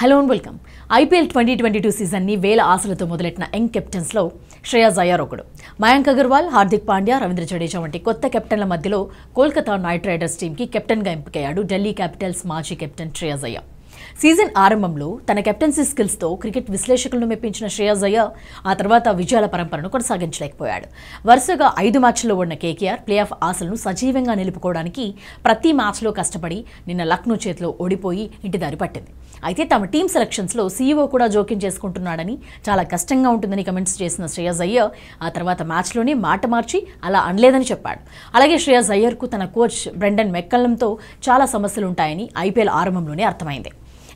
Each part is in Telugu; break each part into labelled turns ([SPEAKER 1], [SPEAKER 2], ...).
[SPEAKER 1] hello and welcome IPL twenty twenty two సీజన్ని వేల ఆశలతో మొదలెట్టిన యంగ్ కెప్టెన్స్లో శ్రేయా జయార్ ఒకడు మయాంక్ అగర్వాల్ హార్దిక్ పాండ్యా రవీంద్ర జడేజా వంటి కొత్త కెప్టెన్ల మధ్యలో కోల్కతా నైట్ రైడర్స్ టీంకి కెప్టెన్గా ఎంపికయ్యాడు ఢిల్లీ క్యాపిటల్స్ మాజీ కెప్టెన్ శ్రేయా అయ్యార్ సీజన్ ఆరంభంలో తన కెప్టెన్సీ స్కిల్స్తో క్రికెట్ విశ్లేషకులను మెప్పించిన శ్రేయస్ అయ్యర్ ఆ తర్వాత విజయాల పరంపరను కొనసాగించలేకపోయాడు వరుసగా ఐదు మ్యాచ్ల్లో ఉన్న కేకేఆర్ ప్లే ఆఫ్ ఆశలను సజీవంగా నిలుపుకోవడానికి ప్రతి మ్యాచ్లో కష్టపడి నిన్న లక్నో చేతిలో ఓడిపోయి ఇంటిదారి పట్టింది అయితే తమ టీం సెలక్షన్స్లో సీఈఓ కూడా జోక్యం చేసుకుంటున్నాడని చాలా కష్టంగా ఉంటుందని కమెంట్స్ చేసిన శ్రేయస్ అయ్యర్ ఆ తర్వాత మ్యాచ్లోనే మాట మార్చి అలా అనలేదని చెప్పాడు అలాగే శ్రేయస్ అయ్యర్కు తన కోచ్ బ్రెండన్ మెక్కల్లంతో చాలా సమస్యలు ఉంటాయని ఐపీఎల్ ఆరంభంలోనే అర్థమైంది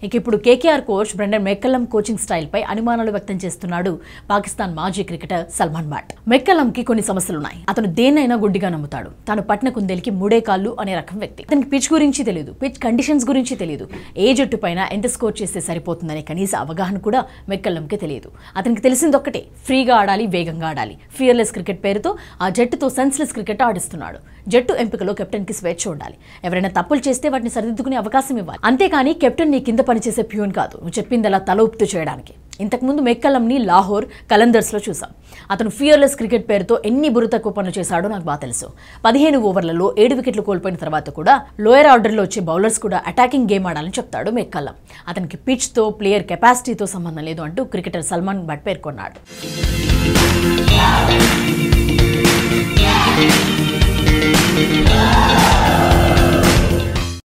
[SPEAKER 1] ఇక ఇప్పుడు KKR coach Brendon McCullum coaching స్టైల్పై అనుమానాలు వ్యక్తం చేస్తున్నాడు పాకిస్తాన్ మాజీ క్రికెటర్ సల్మాన్ మెక్కలం మెక్కలంకి కొన్ని సమస్యలున్నాయి అతను దేన్నైనా గుడ్డిగా నమ్ముతాడు తాను పట్న కుందేలికి మూడే కాళ్ళు అనే రకం వ్యక్తి అతనికి పిచ్ గురించి తెలియదు పిచ్ కండిషన్స్ గురించి తెలియదు ఏ జట్టు పైన ఎంత స్కోర్ చేస్తే సరిపోతుందనే కనీస అవగాహన కూడా కి తెలియదు అతనికి తెలిసింది ఒక్కటే ఫ్రీగా ఆడాలి వేగంగా ఆడాలి ఫియర్లెస్ క్రికెట్ పేరుతో ఆ జట్టుతో సెన్స్లెస్ క్రికెట్ ఆడిస్తున్నాడు జట్టు ఎంపికలో కెప్టెన్ కి స్వేచ్ఛ ఉండాలి ఎవరైనా తప్పులు చేస్తే వాటిని సరిదిద్దుకునే అవకాశం ఇవ్వాలి అంతేకాని కెప్టెన్ నీ కింద పనిచేసే ప్యూన్ కాదు నువ్వు చెప్పింది అలా తల ఉప్పు చేయడానికి ఇంతకుముందు మెక్కలంని లాహోర్ కలందర్స్లో చూసాం అతను ఫియర్లెస్ క్రికెట్ పేరుతో ఎన్ని బురతక్కువ పనులు చేశాడో నాకు బాగా తెలుసు పదిహేను ఓవర్లలో ఏడు వికెట్లు కోల్పోయిన తర్వాత కూడా లోయర్ ఆర్డర్లో వచ్చే బౌలర్స్ కూడా అటాకింగ్ గేమ్ ఆడాలని చెప్తాడు మెక్కల్లం అతనికి పిచ్తో ప్లేయర్ కెపాసిటీతో సంబంధం లేదు అంటూ క్రికెటర్ సల్మాన్ భట్ పేర్కొన్నాడు